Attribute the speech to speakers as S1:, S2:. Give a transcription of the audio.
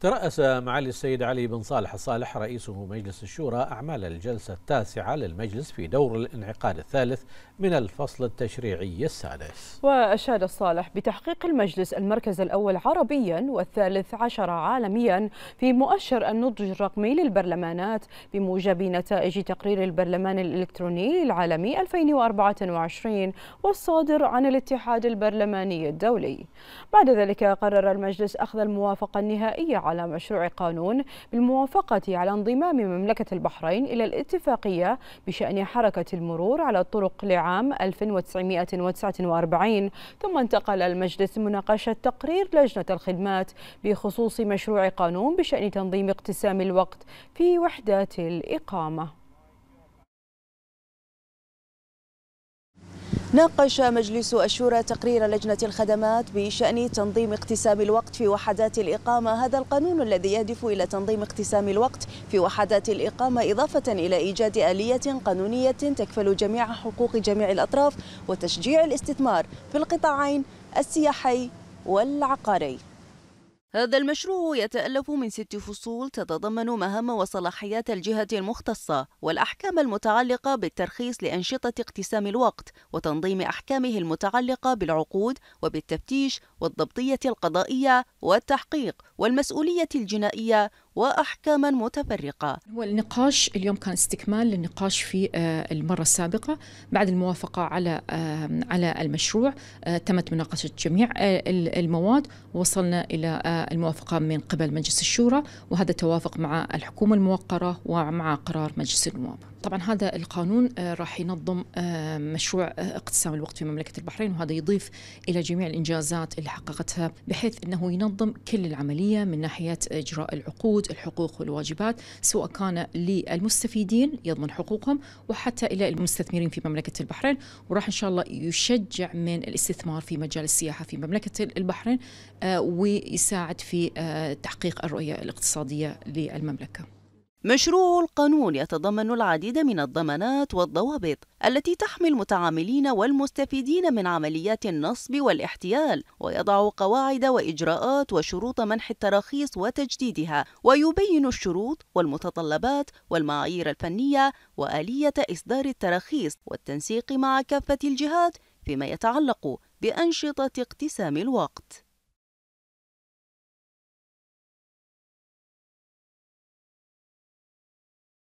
S1: ترأس معالي السيد علي بن صالح الصالح رئيس مجلس الشورى أعمال الجلسة التاسعة للمجلس في دور الانعقاد الثالث من الفصل التشريعي السادس وأشاد الصالح بتحقيق المجلس المركز الأول عربيا والثالث عشر عالميا في مؤشر النضج الرقمي للبرلمانات بموجب نتائج تقرير البرلمان الإلكتروني العالمي 2024 والصادر عن الاتحاد البرلماني الدولي بعد ذلك قرر المجلس أخذ الموافقة النهائية على مشروع قانون بالموافقة على انضمام مملكة البحرين إلى الاتفاقية بشأن حركة المرور على الطرق لعام 1949 ثم انتقل المجلس مناقشة تقرير لجنة الخدمات بخصوص مشروع قانون بشأن تنظيم اقتسام الوقت في وحدات الإقامة
S2: ناقش مجلس الشورى تقرير لجنة الخدمات بشأن تنظيم اقتسام الوقت في وحدات الإقامة هذا القانون الذي يهدف إلى تنظيم اقتسام الوقت في وحدات الإقامة إضافة إلى إيجاد آلية قانونية تكفل جميع حقوق جميع الأطراف وتشجيع الاستثمار في القطاعين السياحي والعقاري هذا المشروع يتألف من ست فصول تتضمن مهام وصلاحيات الجهة المختصة والأحكام المتعلقة بالترخيص لأنشطة اقتسام الوقت وتنظيم أحكامه المتعلقة بالعقود وبالتفتيش والضبطية القضائية
S3: والتحقيق والمسؤولية الجنائية وأحكاما متفرقة هو النقاش اليوم كان استكمال للنقاش في آه، المرة السابقة بعد الموافقة على على المشروع آه، تمت مناقشة جميع آه، المواد وصلنا إلى الموافقة من قبل مجلس الشورى وهذا توافق مع الحكومة الموقرة ومع قرار مجلس النواب طبعا هذا القانون راح ينظم مشروع اقتسام الوقت في مملكة البحرين وهذا يضيف إلى جميع الإنجازات اللي حققتها بحيث أنه ينظم كل العملية من ناحية إجراء العقود الحقوق والواجبات سواء كان للمستفيدين يضمن حقوقهم وحتى الى المستثمرين في مملكه البحرين وراح ان شاء الله يشجع من الاستثمار في مجال السياحه في مملكه البحرين آه، ويساعد في آه، تحقيق الرؤيه الاقتصاديه للمملكه. مشروع القانون
S2: يتضمن العديد من الضمانات والضوابط التي تحمي المتعاملين والمستفيدين من عمليات النصب والاحتيال ويضع قواعد وإجراءات وشروط منح التراخيص وتجديدها ويبين الشروط والمتطلبات والمعايير الفنية وآلية إصدار التراخيص والتنسيق مع كافة الجهات
S3: فيما يتعلق بأنشطة اقتسام الوقت